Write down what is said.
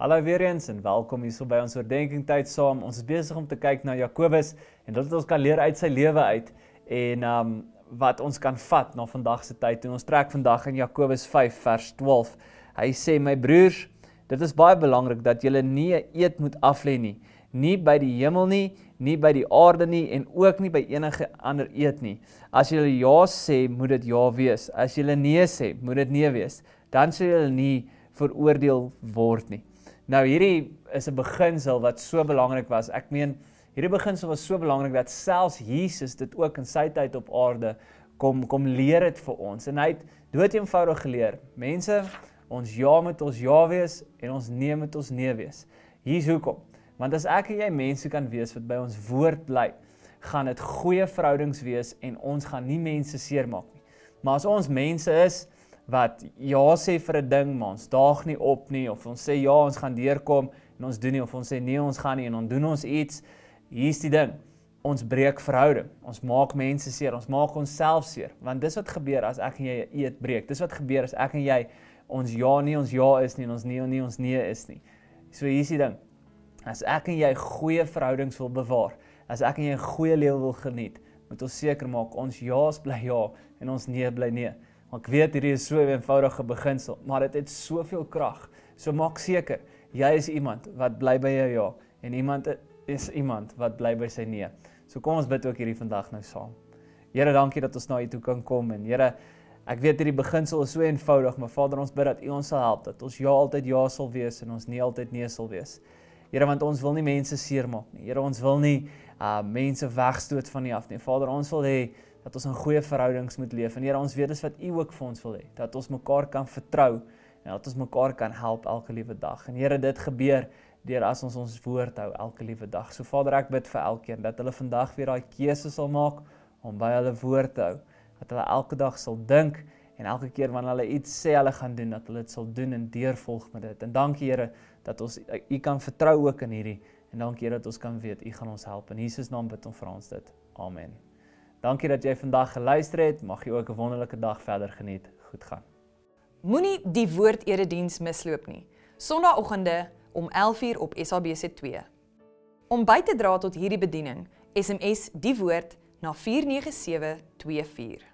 Hallo weer eens en welkom hier so by ons oordeenking tyd saam. Ons is besig om te kyk na Jakobus en dit wat ons kan leer uit sy lewe uit en ehm um, wat ons kan vat na vandag se tyd. En ons trek vandag in Jakobus 5 vers 12. Hy sê: "My broers, dit is baie belangrik dat julle nie 'n eed moet aflê nie, nie by die hemel nie, nie by die aarde nie en ook nie by enige ander eed nie. As julle ja sê, moet dit ja wees. As julle nee sê, moet dit nee wees. Dan sal julle nie veroordeel word nie." Nou hierdie is 'n beginsel wat so belangrik was. Ek meen hierdie beginsel was so belangrik dat selfs Jesus dit ook in sy tyd op aarde kom kom leer dit vir ons en hy het dood eenvoudig geleer. Mense, ons ja met ons ja wees en ons nee met ons nee wees. Hier's hoekom. Want as ek en jy mense kan wees wat by ons woord bly, gaan dit goeie verhoudings wees en ons gaan nie mense seermaak nie. Maar as ons mense is wat ja sê vir 'n ding maar ons daag nie op nie of ons sê ja ons gaan deurkom en ons doen nie of ons sê nee ons gaan nie en dan doen ons iets hier's die ding ons breek verhouding ons maak mense seer ons maak onsself seer want dis wat gebeur as ek en jy eet breek dis wat gebeur as ek en jy ons ja nie ons ja is nie en ons nee nie ons nee is nie so hier's die ding as ek en jy goeie verhoudings wil bewaar as ek en jy 'n goeie lewe wil geniet moet ons seker maak ons ja's bly ja en ons nee bly nee Ek weet hierdie is so 'n een eenvoudige beginsel, maar dit het, het soveel krag. So maak seker, jy is iemand wat bly by jou ja en iemand is iemand wat bly by sy nee. So kom ons bid ook hierdie vandag nou saam. Here, dankie dat ons na U toe kan kom en Here, ek weet hierdie beginsel is so eenvoudig, maar Vader, ons bid dat U ons sal help dat ons ja altyd ja sal wees en ons nee altyd nee sal wees. Here want ons wil nie mense seermaak nie. Here ons wil nie uh mense wegstoot van U af nie. Vader, ons wil hê dat ons in goeie verhoudings moet leef. En Here, ons weet dis wat U ook vir ons wil hê, dat ons mekaar kan vertrou en dat ons mekaar kan help elke liewe dag. En Here, dit gebeur deur as ons ons woord hou elke liewe dag. So Vader, ek bid vir elkeen dat hulle vandag weer daai keuse sal maak om by hulle woord te hou, dat hulle elke dag sal dink En elke keer wanneer hulle iets sê hulle gaan doen, dat hulle dit sal doen en deurvolg met dit. En dankie Here dat ons eh, U kan vertrou ook in hierdie en dankie Here dat ons kan weet U gaan ons help. In Jesus naam bid ons vir ons dit. Amen. Dankie dat jy vandag geluister het. Mag jy ook 'n wonderlike dag verder geniet. Goed gaan. Moenie die woord erediens misloop nie. Sondagoggende om 11:00 op SABC2. Om by te dra tot hierdie bediening, SMS die woord na 49724.